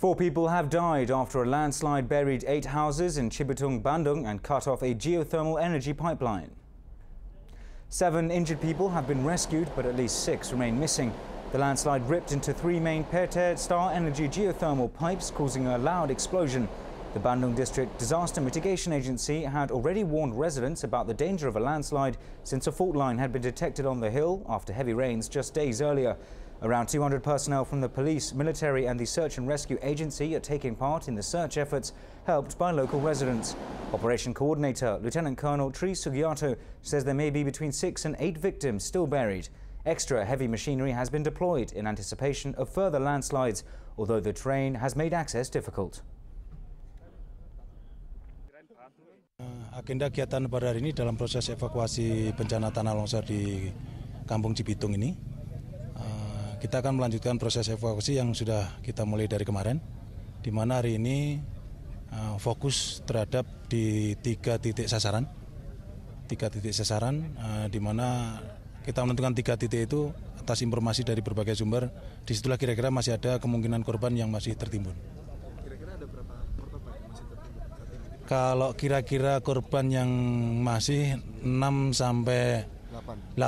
Four people have died after a landslide buried eight houses in Chibutung, Bandung and cut off a geothermal energy pipeline. Seven injured people have been rescued, but at least six remain missing. The landslide ripped into three main Perter Star Energy geothermal pipes, causing a loud explosion. The Bandung District Disaster Mitigation Agency had already warned residents about the danger of a landslide since a fault line had been detected on the hill after heavy rains just days earlier. Around 200 personnel from the police, military and the search and rescue agency are taking part in the search efforts, helped by local residents. Operation Coordinator Lieutenant Colonel Tree Sugiato says there may be between six and eight victims still buried. Extra heavy machinery has been deployed in anticipation of further landslides, although the terrain has made access difficult. Eh, agenda kegiatan pada hari ini dalam proses evakuasi bencana tanah longsor di Kampung Cibitung ini Kita akan melanjutkan proses evakuasi yang sudah kita mulai dari kemarin, di mana hari ini uh, fokus terhadap di tiga titik sasaran, tiga titik sasaran, uh, di mana kita menentukan tiga titik itu atas informasi dari berbagai sumber. Disitulah kira-kira masih ada kemungkinan korban yang masih tertimbun. Kira-kira ada berapa korban yang masih tertimbun? Kalau kira-kira korban yang masih 6 sampai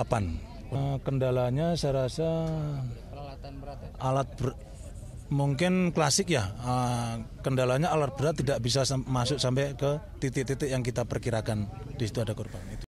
8. 8 Eh, kendalanya saya rasa peralatan berat. Ya? Alat ber, mungkin klasik ya. Eh, kendalanya alat berat tidak bisa masuk sampai ke titik-titik yang kita perkirakan di situ ada korban itu.